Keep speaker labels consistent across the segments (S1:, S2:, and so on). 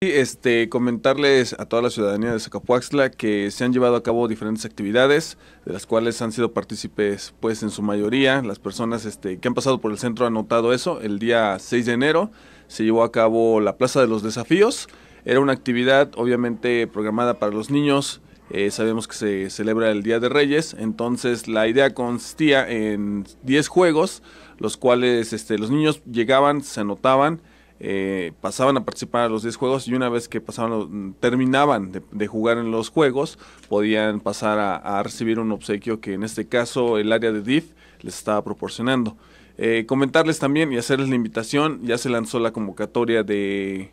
S1: Este, comentarles a toda la ciudadanía de Zacapuaxtla que se han llevado a cabo diferentes actividades, de las cuales han sido partícipes, pues en su mayoría, las personas este, que han pasado por el centro han notado eso. El día 6 de enero se llevó a cabo la Plaza de los Desafíos. Era una actividad obviamente programada para los niños. Eh, sabemos que se celebra el Día de Reyes, entonces la idea consistía en 10 juegos, los cuales este, los niños llegaban, se anotaban eh, pasaban a participar a los 10 juegos y una vez que pasaban, terminaban de, jugar en los juegos, podían pasar a, recibir un obsequio que en este caso el área de DIF les estaba proporcionando. Eh, comentarles también y hacerles la invitación, ya se lanzó la convocatoria de,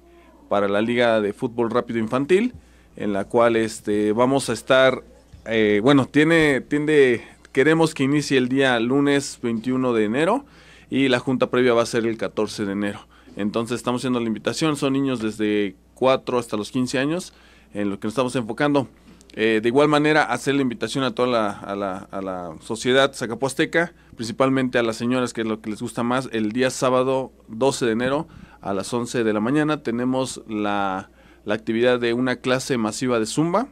S1: para la Liga de Fútbol Rápido Infantil, en la cual este, vamos a estar, eh, bueno, tiene, tiende, queremos que inicie el día lunes 21 de enero y la junta previa va a ser el 14 de enero. Entonces estamos haciendo la invitación, son niños desde 4 hasta los 15 años en lo que nos estamos enfocando. Eh, de igual manera, hacer la invitación a toda la, a la, sociedad principalmente a las señoras, que es lo que les gusta más. El día sábado 12 de enero a las 11 de la mañana tenemos la actividad de una clase masiva de Zumba.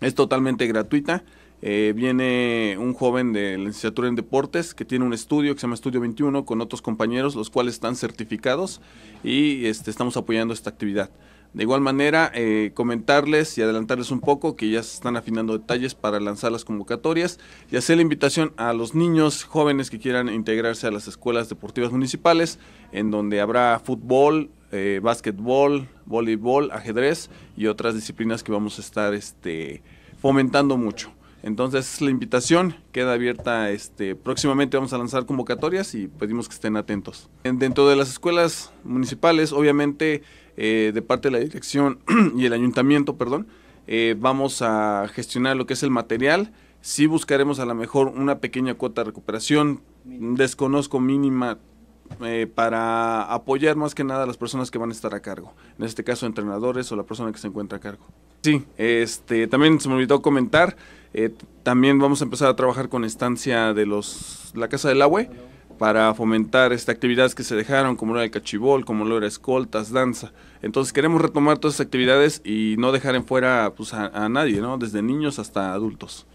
S1: Es totalmente gratuita. Eh, viene un joven de la licenciatura en deportes que tiene un estudio que se llama Estudio 21 con otros compañeros, los cuales están certificados y este, estamos apoyando esta actividad. De igual manera, eh, comentarles y adelantarles un poco que ya se están afinando detalles para lanzar las convocatorias y hacer la invitación a los niños jóvenes que quieran integrarse a las escuelas deportivas municipales, en donde habrá fútbol, eh, básquetbol, voleibol, ajedrez y otras disciplinas que vamos a estar este, fomentando mucho. Entonces la invitación queda abierta. Este, próximamente vamos a lanzar convocatorias y pedimos que estén atentos. dentro de las escuelas municipales, obviamente eh, de parte de la dirección y el ayuntamiento, perdón, eh, vamos a gestionar lo que es el material. Sí buscaremos a lo mejor una pequeña cuota de recuperación, desconozco mínima, eh, para apoyar más que nada a las personas que van a estar a cargo. En este caso, entrenadores o la persona que se encuentra a cargo. Sí, este, también se me olvidó comentar, eh, también vamos a empezar a trabajar con estancia de los la Casa del Agüe para fomentar actividades que se dejaron, como lo era el cachibol, como lo era escoltas, danza. Entonces queremos retomar todas esas actividades y no dejar en fuera pues, a, a nadie, ¿no? desde niños hasta adultos.